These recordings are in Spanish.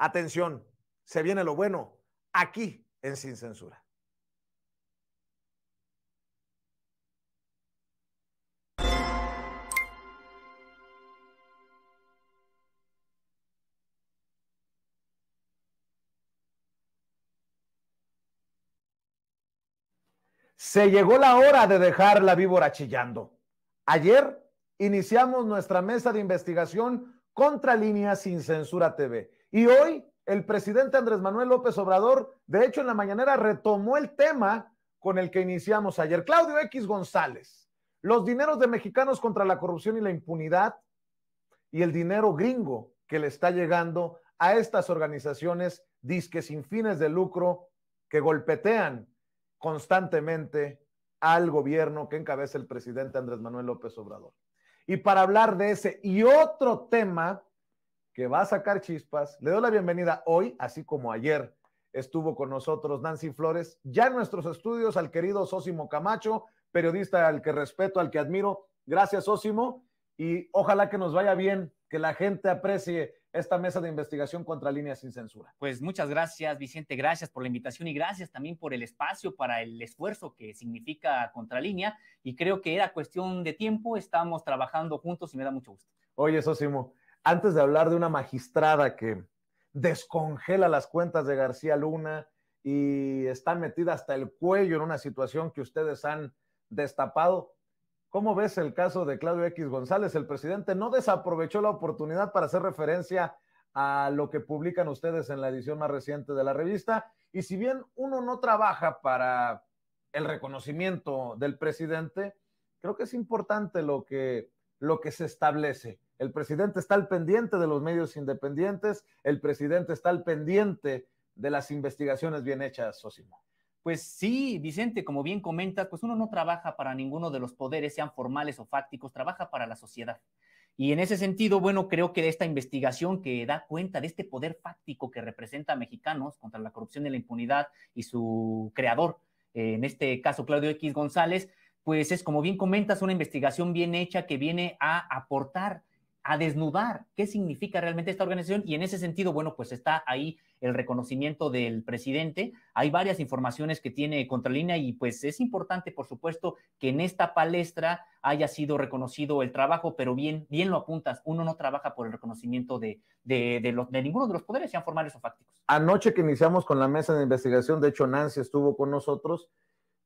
Atención, se viene lo bueno aquí en Sin Censura. Se llegó la hora de dejar la víbora chillando. Ayer iniciamos nuestra mesa de investigación contra Líneas Sin Censura TV y hoy el presidente Andrés Manuel López Obrador, de hecho en la mañanera retomó el tema con el que iniciamos ayer. Claudio X González, los dineros de mexicanos contra la corrupción y la impunidad y el dinero gringo que le está llegando a estas organizaciones disque sin fines de lucro que golpetean constantemente al gobierno que encabeza el presidente Andrés Manuel López Obrador. Y para hablar de ese y otro tema que va a sacar chispas. Le doy la bienvenida hoy, así como ayer estuvo con nosotros Nancy Flores, ya en nuestros estudios al querido Sósimo Camacho, periodista al que respeto, al que admiro. Gracias, Sósimo, y ojalá que nos vaya bien, que la gente aprecie esta mesa de investigación contra líneas sin censura. Pues muchas gracias, Vicente, gracias por la invitación y gracias también por el espacio para el esfuerzo que significa Contralínea. Y creo que era cuestión de tiempo, estamos trabajando juntos y me da mucho gusto. Oye, Sosimo, antes de hablar de una magistrada que descongela las cuentas de García Luna y está metida hasta el cuello en una situación que ustedes han destapado, ¿cómo ves el caso de Claudio X González? El presidente no desaprovechó la oportunidad para hacer referencia a lo que publican ustedes en la edición más reciente de la revista. Y si bien uno no trabaja para el reconocimiento del presidente, creo que es importante lo que lo que se establece. El presidente está al pendiente de los medios independientes, el presidente está al pendiente de las investigaciones bien hechas, Sosimo. Pues sí, Vicente, como bien comenta, pues uno no trabaja para ninguno de los poderes, sean formales o fácticos, trabaja para la sociedad. Y en ese sentido, bueno, creo que esta investigación que da cuenta de este poder fáctico que representa a mexicanos contra la corrupción y la impunidad y su creador, eh, en este caso Claudio X González, pues es como bien comentas, una investigación bien hecha que viene a aportar, a desnudar qué significa realmente esta organización y en ese sentido, bueno, pues está ahí el reconocimiento del presidente. Hay varias informaciones que tiene Contralínea y pues es importante, por supuesto, que en esta palestra haya sido reconocido el trabajo, pero bien, bien lo apuntas, uno no trabaja por el reconocimiento de, de, de ninguno de los poderes, sean formales o fácticos. Anoche que iniciamos con la mesa de investigación, de hecho Nancy estuvo con nosotros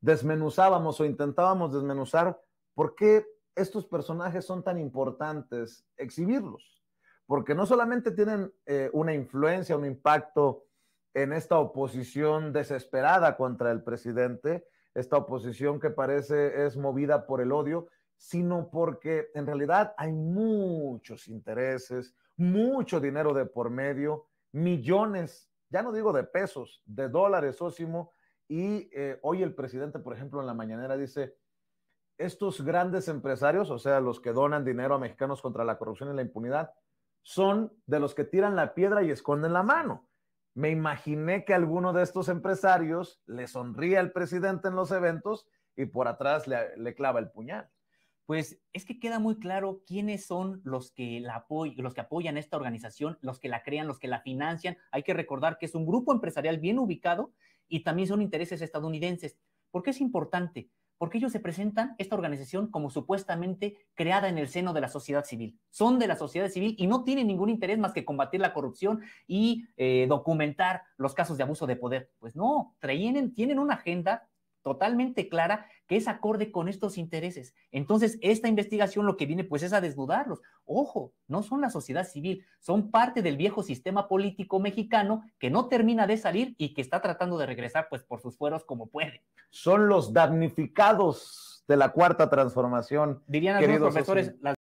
desmenuzábamos o intentábamos desmenuzar por qué estos personajes son tan importantes exhibirlos. Porque no solamente tienen eh, una influencia, un impacto en esta oposición desesperada contra el presidente, esta oposición que parece es movida por el odio, sino porque en realidad hay muchos intereses, mucho dinero de por medio, millones, ya no digo de pesos, de dólares, Ósimo, y eh, hoy el presidente, por ejemplo, en la mañanera dice, estos grandes empresarios, o sea, los que donan dinero a mexicanos contra la corrupción y la impunidad, son de los que tiran la piedra y esconden la mano. Me imaginé que alguno de estos empresarios le sonríe al presidente en los eventos y por atrás le, clava el puñal. Pues es que queda muy claro quiénes son los que, la los que apoyan esta organización, los que la crean, los que la financian. Hay que recordar que es un grupo empresarial bien ubicado y también son intereses estadounidenses. ¿Por qué es importante? Porque ellos se presentan, esta organización, como supuestamente creada en el seno de la sociedad civil. Son de la sociedad civil y no tienen ningún interés más que combatir la corrupción y eh, documentar los casos de abuso de poder. Pues no, traen, tienen una agenda totalmente clara que es acorde con estos intereses. Entonces, esta investigación lo que viene pues es a desnudarlos. Ojo, no son la sociedad civil, son parte del viejo sistema político mexicano que no termina de salir y que está tratando de regresar pues por sus fueros como puede. Son los damnificados de la cuarta transformación. Dirían algunos profesores,